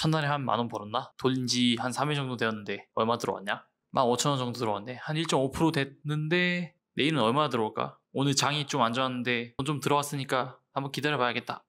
첫날에 한 만 원 벌었나? 돌린 지한 3일 정도 되었는데 얼마 들어왔냐? 15,000원 정도 들어왔네. 한 1.5% 됐는데 내일은 얼마 들어올까? 오늘 장이 좀 안 좋았는데 돈 좀 들어왔으니까 한번 기다려봐야겠다.